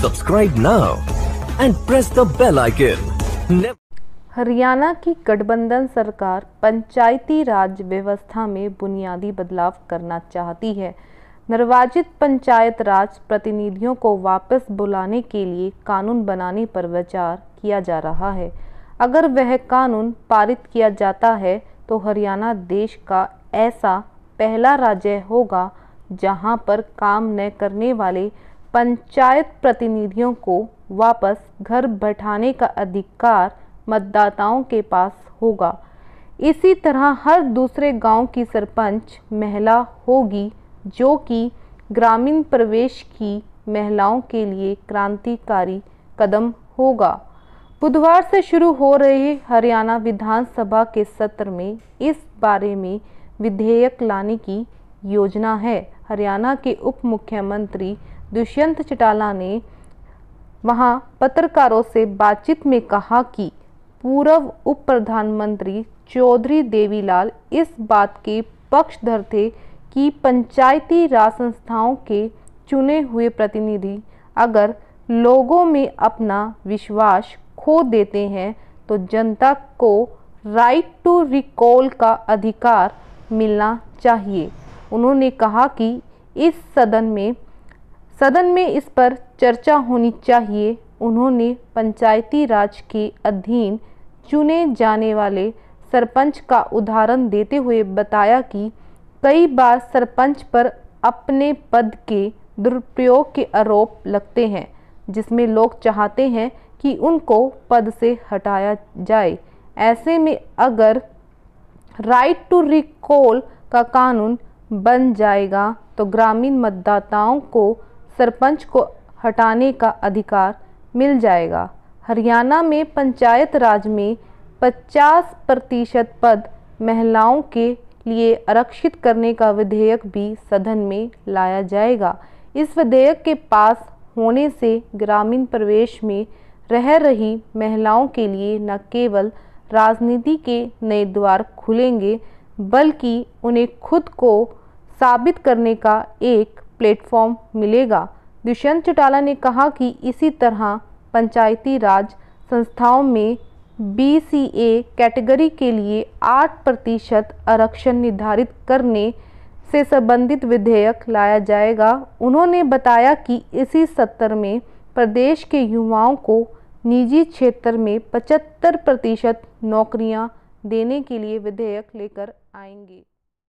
subscribe now and press the bell icon Haryana की गठबंधन सरकार पंचायती राज व्यवस्था में बुनियादी बदलाव करना चाहती है निर्वाचित पंचायत राज प्रतिनिधियों को वापस बुलाने के लिए कानून बनाने पर विचार किया जा रहा है अगर वह कानून पारित किया जाता है तो हरियाणा देश का ऐसा पहला राज्य होगा जहां पर काम न करने वाले पंचायत प्रतिनिधियों को वापस घर बैठाने का अधिकार मतदाताओं के पास होगा इसी तरह हर दूसरे गांव की सरपंच महिला होगी जो कि ग्रामीण प्रवेश की महिलाओं के लिए क्रांतिकारी कदम होगा बुधवार से शुरू हो रहे हरियाणा विधानसभा के सत्र में इस बारे में विधेयक लाने की योजना है हरियाणा के उप मुख्यमंत्री दुष्यंत चटाला ने वहां पत्रकारों से बातचीत में कहा कि पूर्व उप प्रधानमंत्री चौधरी देवीलाल इस बात के पक्षधर थे कि पंचायती राज संस्थाओं के चुने हुए प्रतिनिधि अगर लोगों में अपना विश्वास खो देते हैं तो जनता को राइट टू रिकॉल का अधिकार मिलना चाहिए उन्होंने कहा कि इस सदन में सदन में इस पर चर्चा होनी चाहिए उन्होंने पंचायती राज के अधीन चुने जाने वाले सरपंच का उदाहरण देते हुए बताया कि कई बार सरपंच पर अपने पद के दुरुपयोग के आरोप लगते हैं जिसमें लोग चाहते हैं कि उनको पद से हटाया जाए ऐसे में अगर राइट टू रिकॉल का कानून बन जाएगा तो ग्रामीण मतदाताओं को सरपंच को हटाने का अधिकार मिल जाएगा हरियाणा में पंचायत राज में 50 प्रतिशत पद महिलाओं के लिए आरक्षित करने का विधेयक भी सदन में लाया जाएगा इस विधेयक के पास होने से ग्रामीण प्रवेश में रह रही महिलाओं के लिए न केवल राजनीति के नए द्वार खुलेंगे बल्कि उन्हें खुद को साबित करने का एक प्लेटफॉर्म मिलेगा दुष्यंत चौटाला ने कहा कि इसी तरह पंचायती राज संस्थाओं में बी सी ए कैटेगरी के लिए 8 प्रतिशत आरक्षण निर्धारित करने से संबंधित विधेयक लाया जाएगा उन्होंने बताया कि इसी सत्र में प्रदेश के युवाओं को निजी क्षेत्र में 75 प्रतिशत नौकरियाँ देने के लिए विधेयक लेकर आएंगे